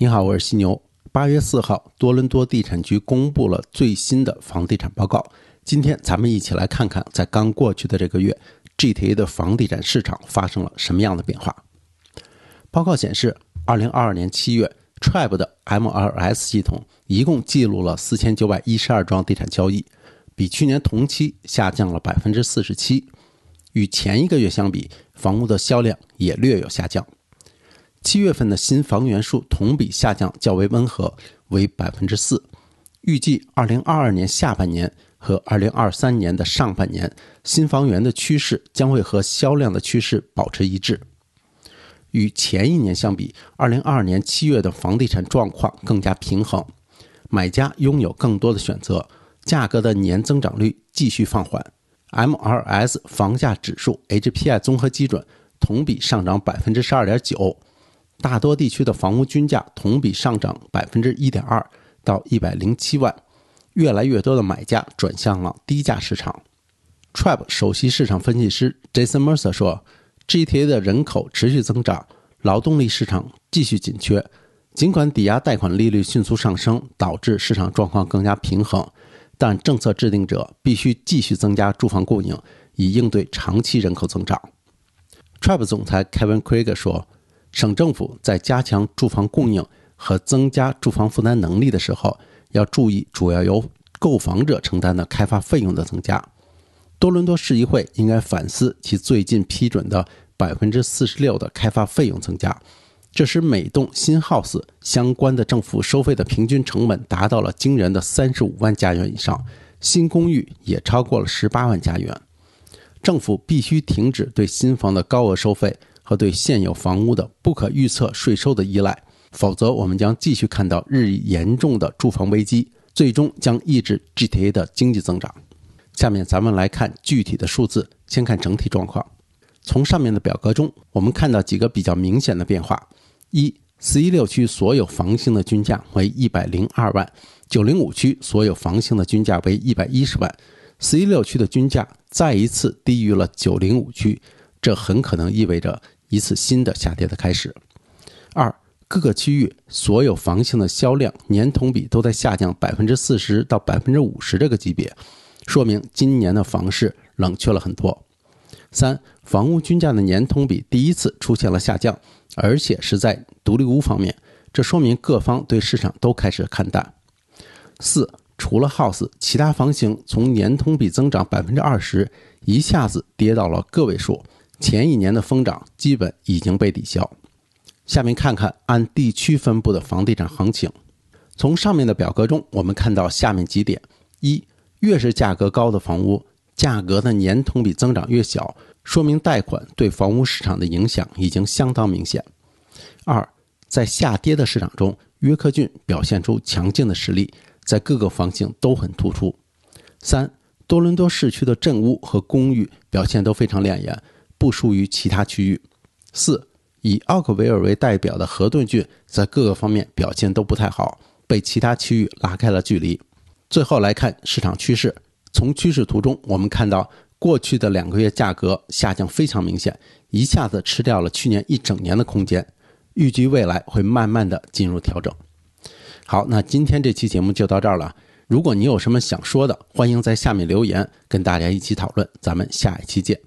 你好，我是犀牛。八月四号，多伦多地产局公布了最新的房地产报告。今天咱们一起来看看，在刚过去的这个月，GTA 的房地产市场发生了什么样的变化？报告显示，二零二二年七月 t r i b e 的 MLS 系统一共记录了四千九百一十二桩地产交易，比去年同期下降了百分之四十七。与前一个月相比，房屋的销量也略有下降。七月份的新房源数同比下降较为温和，为百分之四。预计二零二二年下半年和二零二三年的上半年，新房源的趋势将会和销量的趋势保持一致。与前一年相比，二零二二年七月的房地产状况更加平衡，买家拥有更多的选择，价格的年增长率继续放缓。MRS 房价指数 HPI 综合基准同比上涨百分之十二点九。大多地区的房屋均价同比上涨百分之一点二到一百零七万，越来越多的买家转向了低价市场。t r a p 首席市场分析师 Jason Mercer 说：“GTA 的人口持续增长，劳动力市场继续紧缺。尽管抵押贷款利率迅速上升，导致市场状况更加平衡，但政策制定者必须继续增加住房供应，以应对长期人口增长 t r a p 总裁 Kevin Craig 说。省政府在加强住房供应和增加住房负担能力的时候，要注意主要由购房者承担的开发费用的增加。多伦多市议会应该反思其最近批准的百分之四十六的开发费用增加，这使每栋新 house 相关的政府收费的平均成本达到了惊人的三十五万加元以上，新公寓也超过了十八万加元。政府必须停止对新房的高额收费。和对现有房屋的不可预测税收的依赖，否则我们将继续看到日益严重的住房危机，最终将抑制 GTA 的经济增长。下面咱们来看具体的数字，先看整体状况。从上面的表格中，我们看到几个比较明显的变化：一、四一六区所有房型的均价为一百零二万，九零五区所有房型的均价为一百一十万四一六区的均价再一次低于了九零五区，这很可能意味着。一次新的下跌的开始。二，各个区域所有房型的销量年同比都在下降百分之四十到百分之五十这个级别，说明今年的房市冷却了很多。三，房屋均价的年同比第一次出现了下降，而且是在独立屋方面，这说明各方对市场都开始看淡。四，除了 House，其他房型从年同比增长百分之二十一下子跌到了个位数。前一年的疯涨基本已经被抵消。下面看看按地区分布的房地产行情。从上面的表格中，我们看到下面几点：一、越是价格高的房屋，价格的年同比增长越小，说明贷款对房屋市场的影响已经相当明显；二、在下跌的市场中，约克郡表现出强劲的实力，在各个房型都很突出；三、多伦多市区的镇屋和公寓表现都非常亮眼。不输于其他区域。四，以奥克维尔为代表的河顿郡在各个方面表现都不太好，被其他区域拉开了距离。最后来看市场趋势，从趋势图中我们看到，过去的两个月价格下降非常明显，一下子吃掉了去年一整年的空间。预计未来会慢慢的进入调整。好，那今天这期节目就到这儿了。如果你有什么想说的，欢迎在下面留言跟大家一起讨论。咱们下一期见。